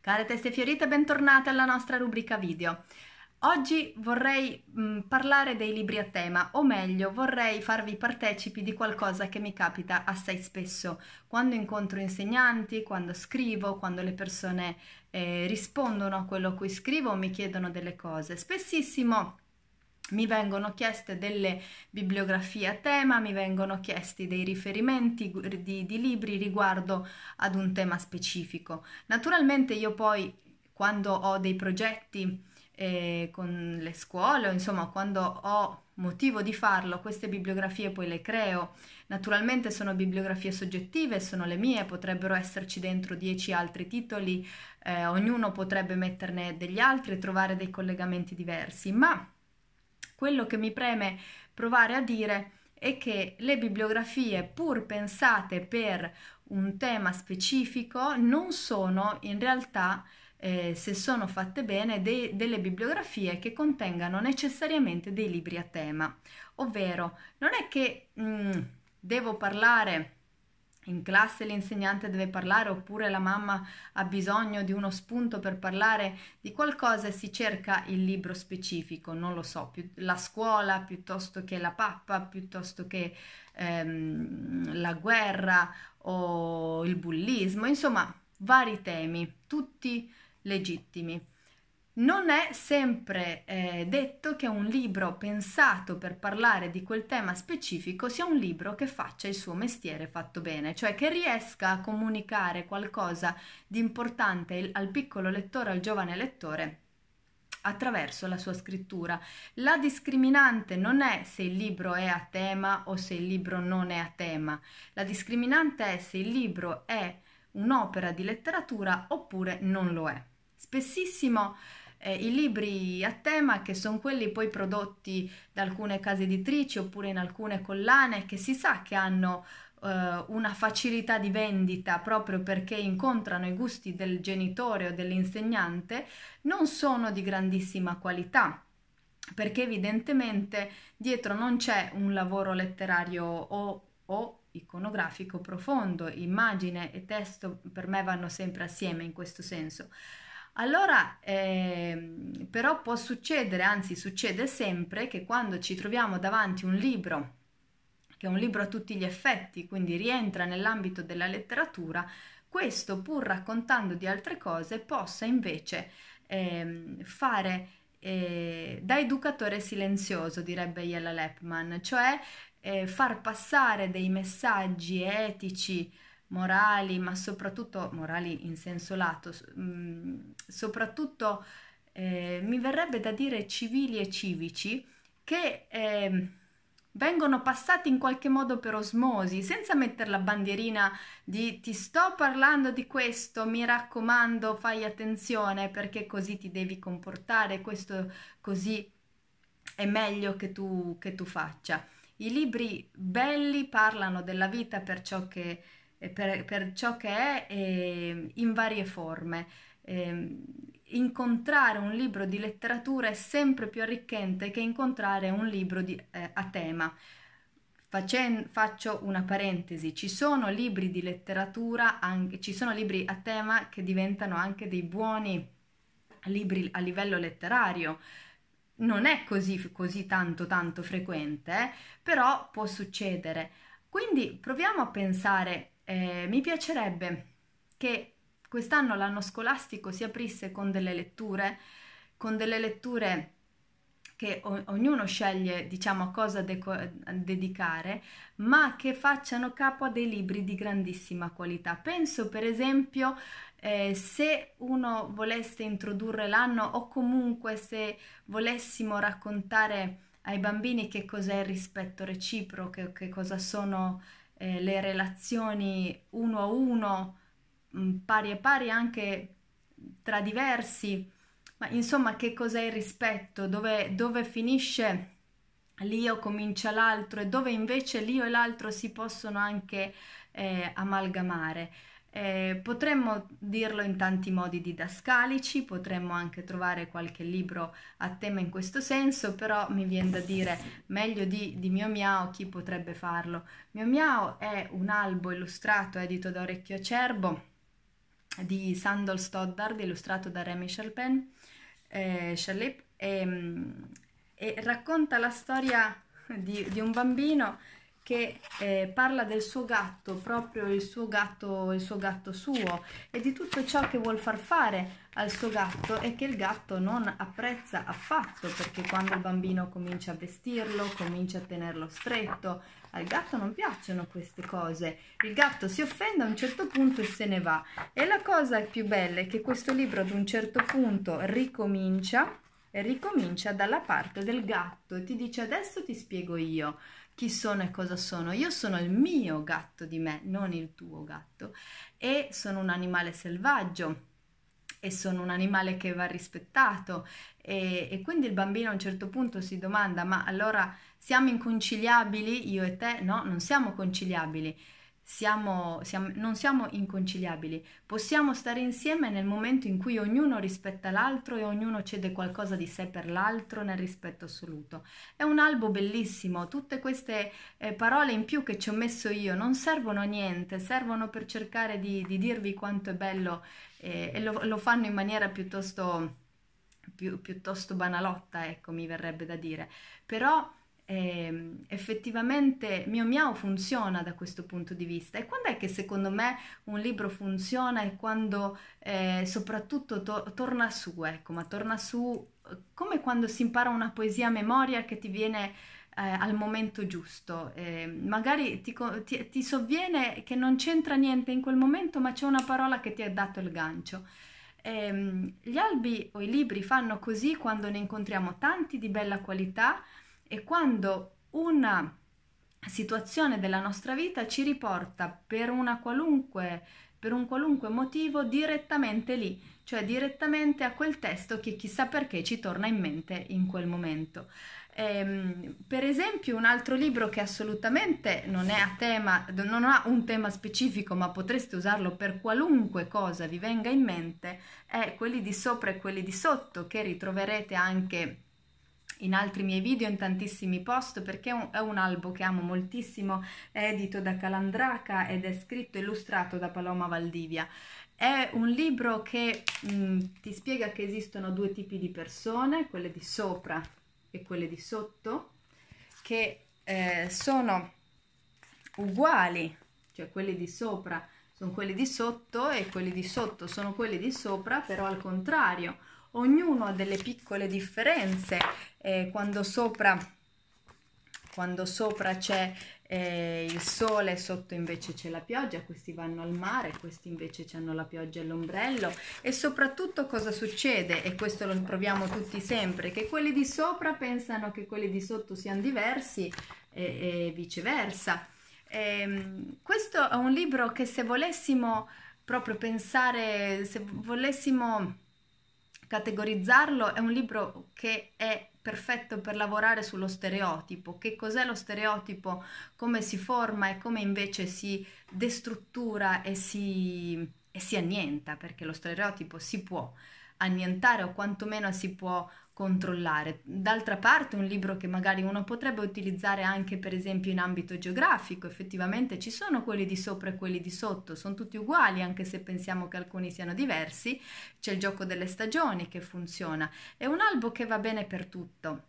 Care teste fiorite, bentornate alla nostra rubrica video. Oggi vorrei mh, mm, parlare dei libri a tema, o meglio, vorrei farvi partecipi di qualcosa che mi capita assai spesso quando incontro insegnanti, quando scrivo, quando le persone eh, rispondono a quello a cui scrivo o mi chiedono delle cose. Spessissimo mi vengono chieste delle bibliografie a tema, mi vengono chiesti dei riferimenti di, di, libri riguardo ad un tema specifico. Naturalmente io poi quando ho dei progetti eh, con le scuole, o insomma quando ho motivo di farlo, queste bibliografie poi le creo. Naturalmente sono bibliografie soggettive, sono le mie, potrebbero esserci dentro dieci altri titoli, eh, ognuno potrebbe metterne degli altri e trovare dei collegamenti diversi, ma quello che mi preme provare a dire è che le bibliografie, pur pensate per un tema specifico, non sono in realtà, eh, se sono fatte bene, de- delle bibliografie che contengano necessariamente dei libri a tema. Ovvero, non è che mh, mm, devo parlare in classe l'insegnante deve parlare oppure la mamma ha bisogno di uno spunto per parlare di qualcosa e si cerca il libro specifico, non lo so, più, la scuola piuttosto che la pappa, piuttosto che ehm, la guerra o il bullismo, insomma vari temi, tutti legittimi. Non è sempre eh, detto che un libro pensato per parlare di quel tema specifico sia un libro che faccia il suo mestiere fatto bene, cioè che riesca a comunicare qualcosa di importante al piccolo lettore, al giovane lettore attraverso la sua scrittura. La discriminante non è se il libro è a tema o se il libro non è a tema, la discriminante è se il libro è un'opera di letteratura oppure non lo è. Spessissimo eh, i libri a tema che sono quelli poi prodotti da alcune case editrici oppure in alcune collane che si sa che hanno eh, una facilità di vendita proprio perché incontrano i gusti del genitore o dell'insegnante, non sono di grandissima qualità perché evidentemente dietro non c'è un lavoro letterario o, o iconografico profondo, immagine e testo per me vanno sempre assieme in questo senso. Allora, eh, però può succedere, anzi succede sempre, che quando ci troviamo davanti un libro, che è un libro a tutti gli effetti, quindi rientra nell'ambito della letteratura, questo pur raccontando di altre cose possa invece eh, fare eh, da educatore silenzioso, direbbe Yella Lepman, cioè eh, far passare dei messaggi etici morali, ma soprattutto morali in senso lato, mm, soprattutto eh, mi verrebbe da dire civili e civici, che eh, vengono passati in qualche modo per osmosi, senza mettere la bandierina di ti sto parlando di questo, mi raccomando, fai attenzione perché così ti devi comportare, questo così è meglio che tu, che tu faccia. I libri belli parlano della vita per ciò che, per, per ciò che è eh, in varie forme. Eh, incontrare un libro di letteratura è sempre più arricchente che incontrare un libro di, eh, a tema. Facen, faccio una parentesi, ci sono libri di letteratura, anche, ci sono libri a tema che diventano anche dei buoni libri a livello letterario. Non è così, così tanto tanto frequente, eh? però può succedere. Quindi proviamo a pensare eh, mi piacerebbe che quest'anno l'anno scolastico si aprisse con delle letture, con delle letture che o- ognuno sceglie diciamo a cosa deco- dedicare, ma che facciano capo a dei libri di grandissima qualità. Penso per esempio eh, se uno volesse introdurre l'anno o comunque se volessimo raccontare ai bambini che cos'è il rispetto reciproco, che, che cosa sono eh, le relazioni uno a uno, mm, pari e pari anche tra diversi, ma insomma che cos'è il rispetto, dove, dove finisce l'io comincia l'altro e dove invece l'io e l'altro si possono anche eh, amalgamare. Eh, potremmo dirlo in tanti modi didascalici, potremmo anche trovare qualche libro a tema in questo senso, però mi viene da dire meglio di, di Mio Miao chi potrebbe farlo. Mio Miao è un albo illustrato edito da Orecchio Acerbo di Sandol Stoddard, illustrato da Remy Chalpin, eh, e, ehm, e, racconta la storia di, di un bambino che eh, parla del suo gatto, proprio il suo gatto, il suo gatto suo e di tutto ciò che vuol far fare al suo gatto e che il gatto non apprezza affatto perché quando il bambino comincia a vestirlo, comincia a tenerlo stretto, al gatto non piacciono queste cose, il gatto si offende a un certo punto e se ne va e la cosa più bella è che questo libro ad un certo punto ricomincia ricomincia dalla parte del gatto e ti dice adesso ti spiego io chi sono e cosa sono. Io sono il mio gatto di me, non il tuo gatto, e sono un animale selvaggio e sono un animale che va rispettato e, e, quindi il bambino a un certo punto si domanda ma allora siamo inconciliabili io e te? No, non siamo conciliabili siamo, siamo, non siamo inconciliabili, possiamo stare insieme nel momento in cui ognuno rispetta l'altro e ognuno cede qualcosa di sé per l'altro nel rispetto assoluto. È un albo bellissimo, tutte queste eh, parole in più che ci ho messo io non servono a niente, servono per cercare di, di dirvi quanto è bello eh, e lo, lo fanno in maniera piuttosto, più, piuttosto banalotta, ecco mi verrebbe da dire. Però eh, effettivamente Mio Miao funziona da questo punto di vista. E quando è che secondo me un libro funziona e quando eh, soprattutto to- torna su, ecco, ma torna su eh, come quando si impara una poesia a memoria che ti viene eh, al momento giusto. Ehm, magari ti, ti, ti sovviene che non c'entra niente in quel momento, ma c'è una parola che ti ha dato il gancio ehm, gli albi o i libri fanno così quando ne incontriamo tanti di bella qualità e quando una situazione della nostra vita ci riporta per, qualunque, per un qualunque motivo direttamente lì, cioè direttamente a quel testo che chissà perché ci torna in mente in quel momento. Ehm, per esempio, un altro libro che assolutamente non, è a tema, non ha un tema specifico, ma potreste usarlo per qualunque cosa vi venga in mente, è quelli di sopra e quelli di sotto, che ritroverete anche in altri miei video, in tantissimi post, perché è un, albo che amo moltissimo, è edito da Calandraca ed è scritto e illustrato da Paloma Valdivia. È un libro che mh, mm, ti spiega che esistono due tipi di persone, quelle di sopra e quelle di sotto, che eh, sono uguali, cioè quelli di sopra sono quelli di sotto e quelli di sotto sono quelli di sopra, però al contrario ognuno ha delle piccole differenze eh, quando sopra quando sopra c'è eh, il sole, sotto invece c'è la pioggia, questi vanno al mare, questi invece hanno la pioggia e l'ombrello e soprattutto cosa succede, e questo lo proviamo tutti sempre, che quelli di sopra pensano che quelli di sotto siano diversi e, e viceversa. E, ehm, questo è un libro che se volessimo proprio pensare, se volessimo categorizzarlo, è un libro che è perfetto per lavorare sullo stereotipo, che cos'è lo stereotipo, come si forma e come invece si destruttura e si, e si annienta, perché lo stereotipo si può annientare o quantomeno si può controllare. D'altra parte un libro che magari uno potrebbe utilizzare anche per esempio in ambito geografico, effettivamente ci sono quelli di sopra e quelli di sotto, sono tutti uguali anche se pensiamo che alcuni siano diversi, c'è il gioco delle stagioni che funziona, è un albo che va bene per tutto.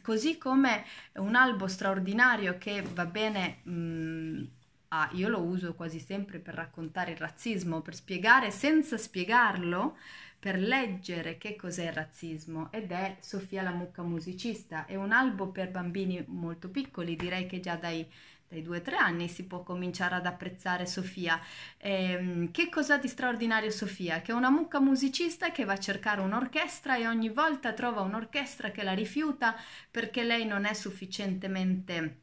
Così come un albo straordinario che va bene... Mh, mm, Ah, io lo uso quasi sempre per raccontare il razzismo, per spiegare senza spiegarlo per leggere che cos'è il razzismo ed è Sofia la mucca musicista, è un albo per bambini molto piccoli, direi che già dai dai due o tre anni si può cominciare ad apprezzare Sofia. Eh, che cosa di straordinario Sofia? Che è una mucca musicista che va a cercare un'orchestra e ogni volta trova un'orchestra che la rifiuta perché lei non è sufficientemente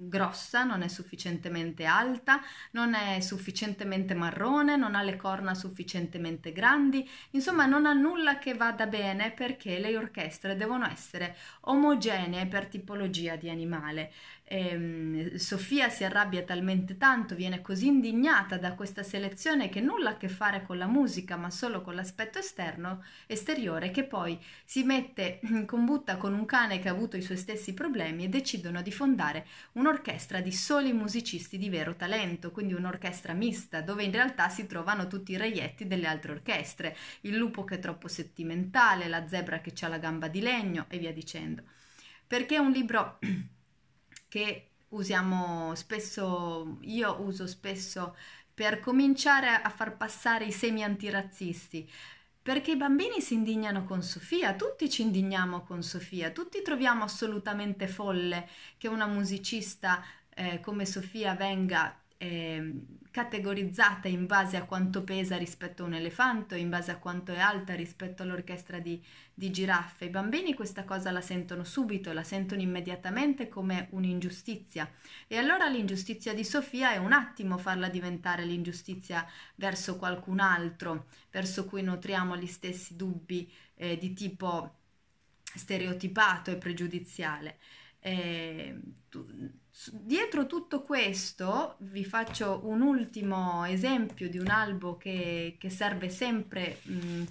grossa, non è sufficientemente alta, non è sufficientemente marrone, non ha le corna sufficientemente grandi, insomma non ha nulla che vada bene perché le orchestre devono essere omogenee per tipologia di animale. E ehm, Sofia si arrabbia talmente tanto, viene così indignata da questa selezione che nulla a che fare con la musica, ma solo con l'aspetto esterno, esteriore, che poi si mette in combutta con un cane che ha avuto i suoi stessi problemi e decidono di fondare un'orchestra di soli musicisti di vero talento, quindi un'orchestra mista, dove in realtà si trovano tutti i reietti delle altre orchestre, il lupo che è troppo sentimentale, la zebra che ha la gamba di legno e via dicendo. Perché è un libro che usiamo spesso, io uso spesso per cominciare a far passare i semi antirazzisti. Perché i bambini si indignano con Sofia, tutti ci indigniamo con Sofia, tutti troviamo assolutamente folle che una musicista eh, come Sofia venga Ehm, categorizzata in base a quanto pesa rispetto a un elefante, in base a quanto è alta rispetto all'orchestra di, di giraffe. I bambini questa cosa la sentono subito, la sentono immediatamente come un'ingiustizia. E allora l'ingiustizia di Sofia è un attimo farla diventare l'ingiustizia verso qualcun altro, verso cui nutriamo gli stessi dubbi eh, di tipo stereotipato e pregiudiziale. Eh, tu, dietro tutto questo vi faccio un ultimo esempio di un albo che, che serve sempre mh, mm,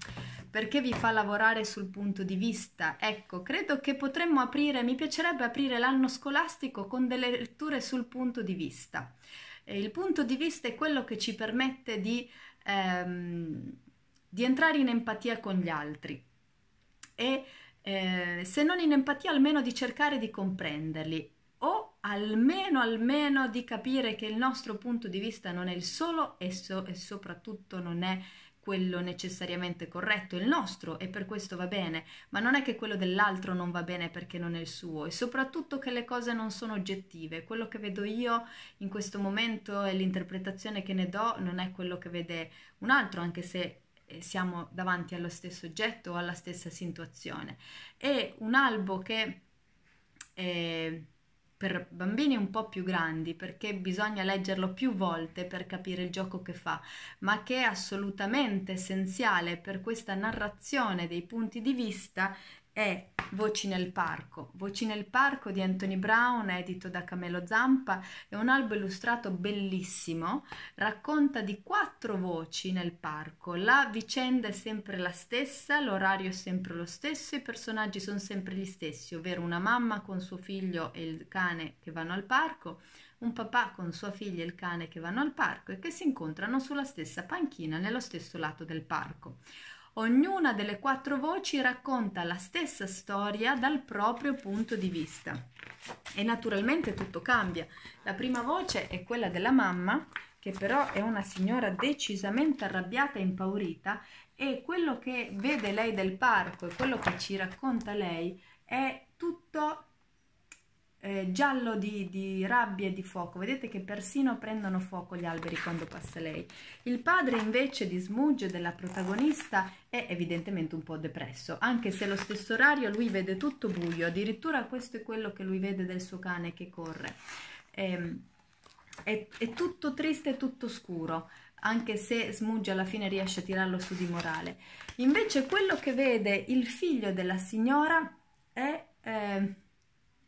perché vi fa lavorare sul punto di vista. Ecco, credo che potremmo aprire, mi piacerebbe aprire l'anno scolastico con delle letture sul punto di vista. E il punto di vista è quello che ci permette di, ehm, di entrare in empatia con gli altri. E eh, se non in empatia, almeno di cercare di comprenderli o almeno, almeno di capire che il nostro punto di vista non è il solo e, so, e soprattutto non è quello necessariamente corretto, il nostro e per questo va bene, ma non è che quello dell'altro non va bene perché non è il suo e soprattutto che le cose non sono oggettive, quello che vedo io in questo momento e l'interpretazione che ne do non è quello che vede un altro, anche se siamo davanti allo stesso oggetto o alla stessa situazione. E un albo che eh, per bambini un po' più grandi, perché bisogna leggerlo più volte per capire il gioco che fa, ma che è assolutamente essenziale per questa narrazione dei punti di vista è Voci nel parco. Voci nel parco di Anthony Brown, edito da Camelo Zampa, è un albo illustrato bellissimo, racconta di quattro voci nel parco. La vicenda è sempre la stessa, l'orario è sempre lo stesso, i personaggi sono sempre gli stessi, ovvero una mamma con suo figlio e il cane che vanno al parco, un papà con sua figlia e il cane che vanno al parco e che si incontrano sulla stessa panchina nello stesso lato del parco. Ognuna delle quattro voci racconta la stessa storia dal proprio punto di vista. E naturalmente tutto cambia. La prima voce è quella della mamma, che però è una signora decisamente arrabbiata e impaurita, e quello che vede lei del parco e quello che ci racconta lei è tutto giallo di, di, rabbia e di fuoco. Vedete che persino prendono fuoco gli alberi quando passa lei. Il padre invece di Smudge, della protagonista, è evidentemente un po' depresso, anche se allo stesso orario lui vede tutto buio, addirittura questo è quello che lui vede del suo cane che corre. Ehm, è, è, tutto triste, è tutto scuro, anche se Smudge alla fine riesce a tirarlo su di morale. Invece quello che vede il figlio della signora è... Eh,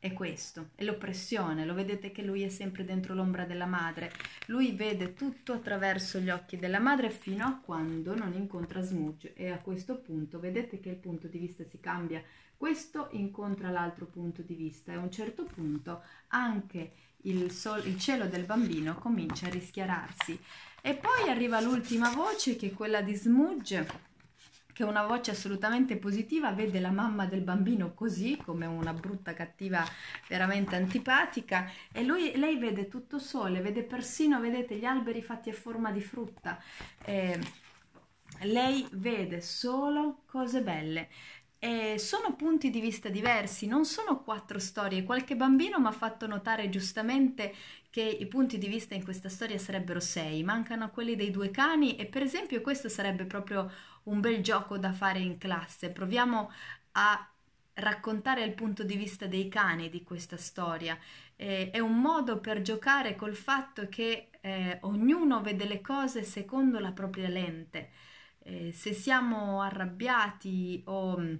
è questo, è l'oppressione, lo vedete che lui è sempre dentro l'ombra della madre, lui vede tutto attraverso gli occhi della madre fino a quando non incontra Smudge e a questo punto vedete che il punto di vista si cambia, questo incontra l'altro punto di vista e a un certo punto anche il, sol- il cielo del bambino comincia a rischiararsi e poi arriva l'ultima voce che è quella di Smudge che una voce assolutamente positiva vede la mamma del bambino così, come una brutta cattiva veramente antipatica, e lui, lei vede tutto sole, vede persino, vedete, gli alberi fatti a forma di frutta. Eh, lei vede solo cose belle. Eh, sono punti di vista diversi, non sono quattro storie. Qualche bambino mi ha fatto notare giustamente che i punti di vista in questa storia sarebbero sei, mancano quelli dei due cani e per esempio questo sarebbe proprio un bel gioco da fare in classe. Proviamo a raccontare il punto di vista dei cani di questa storia. Eh, è un modo per giocare col fatto che eh, ognuno vede le cose secondo la propria lente. Eh, se siamo arrabbiati o mm,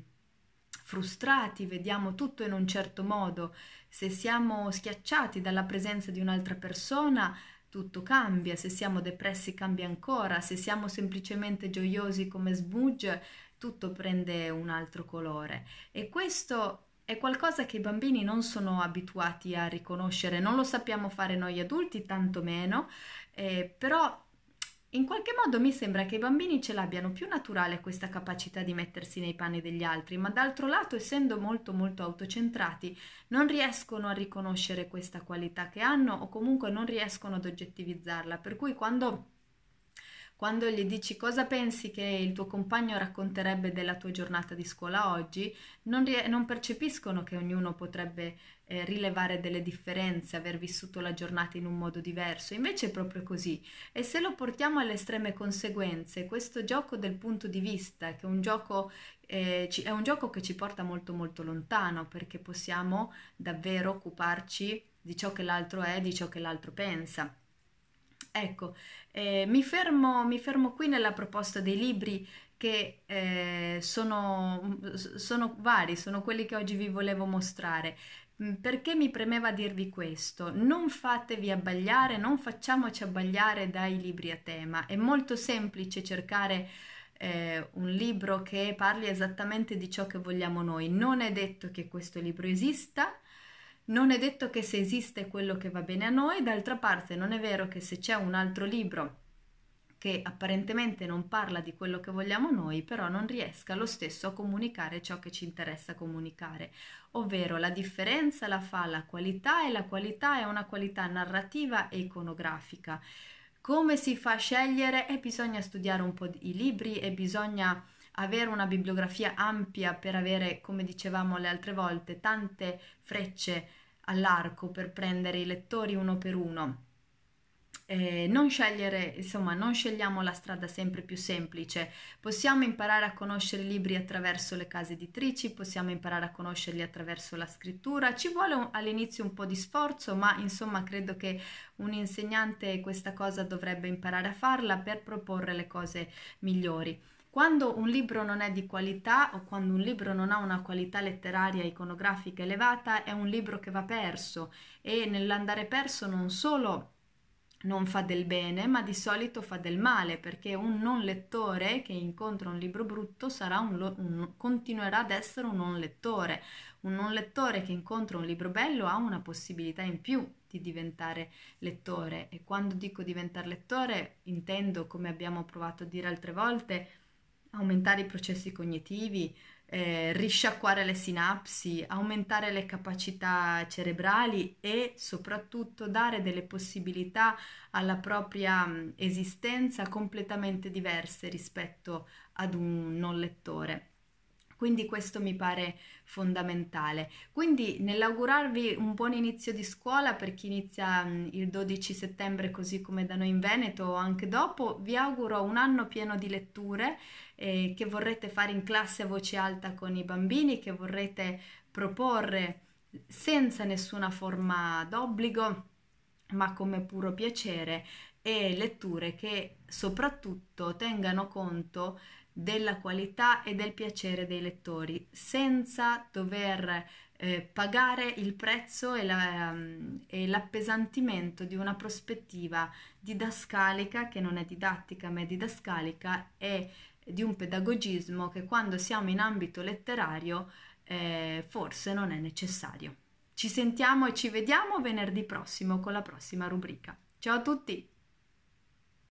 frustrati, vediamo tutto in un certo modo, se siamo schiacciati dalla presenza di un'altra persona, tutto cambia, se siamo depressi cambia ancora, se siamo semplicemente gioiosi come Smudge, tutto prende un altro colore. E questo è qualcosa che i bambini non sono abituati a riconoscere, non lo sappiamo fare noi adulti, tantomeno, eh, però in qualche modo mi sembra che i bambini ce l'abbiano più naturale questa capacità di mettersi nei panni degli altri, ma d'altro lato, essendo molto molto autocentrati, non riescono a riconoscere questa qualità che hanno o comunque non riescono ad oggettivizzarla, per cui quando quando gli dici cosa pensi che il tuo compagno racconterebbe della tua giornata di scuola oggi, non, non percepiscono che ognuno potrebbe eh, rilevare delle differenze, aver vissuto la giornata in un modo diverso. Invece è proprio così. E se lo portiamo alle estreme conseguenze, questo gioco del punto di vista, che è un gioco eh, è un gioco che ci porta molto molto lontano perché possiamo davvero occuparci di ciò che l'altro è, di ciò che l'altro pensa. Ecco, eh, mi, fermo, mi, fermo, qui nella proposta dei libri che eh, sono, mm, sono vari, sono quelli che oggi vi volevo mostrare. Mm, perché mi premeva dirvi questo? Non fatevi abbagliare, non facciamoci abbagliare dai libri a tema. È molto semplice cercare eh, un libro che parli esattamente di ciò che vogliamo noi. Non è detto che questo libro esista, non è detto che se esiste quello che va bene a noi, d'altra parte non è vero che se c'è un altro libro che apparentemente non parla di quello che vogliamo noi, però non riesca lo stesso a comunicare ciò che ci interessa comunicare. Ovvero la differenza la fa la qualità e la qualità è una qualità narrativa e iconografica. Come si fa a scegliere? E eh, bisogna studiare un po' i libri e bisogna avere una bibliografia ampia per avere, come dicevamo le altre volte, tante frecce all'arco per prendere i lettori uno per uno. Eh, non scegliere, insomma, non scegliamo la strada sempre più semplice. Possiamo imparare a conoscere i libri attraverso le case editrici, possiamo imparare a conoscerli attraverso la scrittura. Ci vuole un, all'inizio un po' di sforzo, ma insomma, credo che un insegnante questa cosa dovrebbe imparare a farla per proporre le cose migliori. Quando un libro non è di qualità o quando un libro non ha una qualità letteraria iconografica elevata, è un libro che va perso e nell'andare perso non solo non fa del bene, ma di solito fa del male, perché un non lettore che incontra un libro brutto un lo- un, continuerà ad essere un non lettore. Un non lettore che incontra un libro bello ha una possibilità in più di diventare lettore e quando dico diventare lettore intendo, come abbiamo provato a dire altre volte, aumentare i processi cognitivi, eh, risciacquare le sinapsi, aumentare le capacità cerebrali e soprattutto dare delle possibilità alla propria mm, esistenza completamente diverse rispetto ad un non lettore. Quindi questo mi pare fondamentale. Quindi nell'augurarvi un buon inizio di scuola per chi inizia mm, il 12 settembre così come da noi in Veneto o anche dopo, vi auguro un anno pieno di letture eh, che vorrete fare in classe a voce alta con i bambini, che vorrete proporre senza nessuna forma d'obbligo, ma come puro piacere e letture che soprattutto tengano conto della qualità e del piacere dei lettori, senza dover eh, pagare il prezzo e, la, ehm, e l'appesantimento di una prospettiva didascalica che non è didattica ma è didascalica e di un pedagogismo che quando siamo in ambito letterario eh, forse non è necessario. Ci sentiamo e ci vediamo venerdì prossimo con la prossima rubrica. Ciao a tutti!